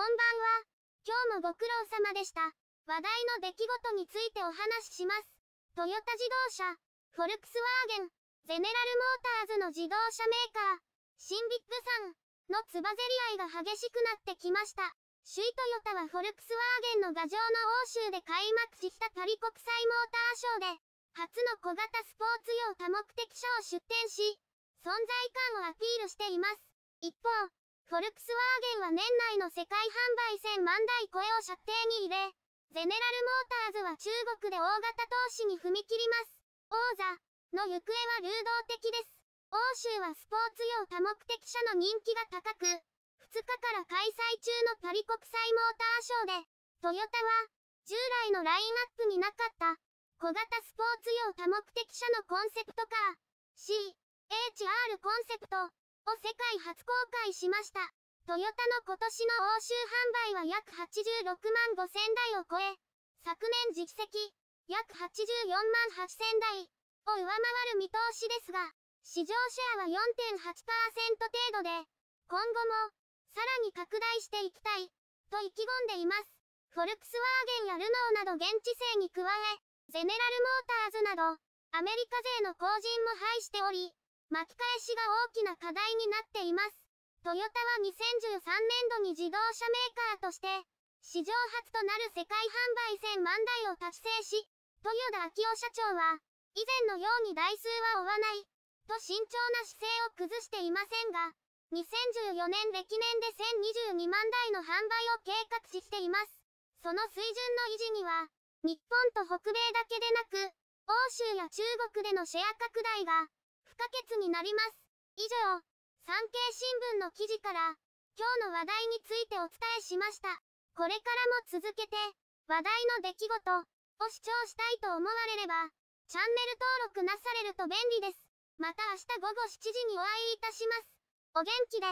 こんばんは。今日もご苦労様でした。話題の出来事についてお話しします。トヨタ自動車、フォルクスワーゲン、ゼネラルモーターズの自動車メーカー、シンビッグさんのつばぜり合いが激しくなってきました。首位トヨタはフォルクスワーゲンの牙城の欧州で開幕したパリ国際モーターショーで、初の小型スポーツ用多目的車を出展し、存在感をアピールしています。一方、フォルクスワーゲンは年内の世界販売1000万台超えを射程に入れ、ゼネラルモーターズは中国で大型投資に踏み切ります。王座の行方は流動的です。欧州はスポーツ用多目的車の人気が高く、2日から開催中のパリ国際モーターショーで、トヨタは、従来のラインナップになかった、小型スポーツ用多目的車のコンセプトカー、CHR コンセプト、を世界初公開しました。トヨタの今年の欧州販売は約86万5000台を超え、昨年実績、約84万8000台を上回る見通しですが、市場シェアは4.8%程度で、今後も、さらに拡大していきたい、と意気込んでいます。フォルクスワーゲンやルノーなど現地製に加え、ゼネラルモーターズなど、アメリカ勢の後陣も排しており、巻き返しが大きな課題になっています。トヨタは2013年度に自動車メーカーとして、史上初となる世界販売1000万台を達成し、豊田昭夫社長は、以前のように台数は追わない、と慎重な姿勢を崩していませんが、2014年歴年で1022万台の販売を計画ししています。その水準の維持には、日本と北米だけでなく、欧州や中国でのシェア拡大が、不可欠になります。以上、産経新聞の記事から、今日の話題についてお伝えしました。これからも続けて、話題の出来事を視聴したいと思われれば、チャンネル登録なされると便利です。また明日午後7時にお会いいたします。お元気で。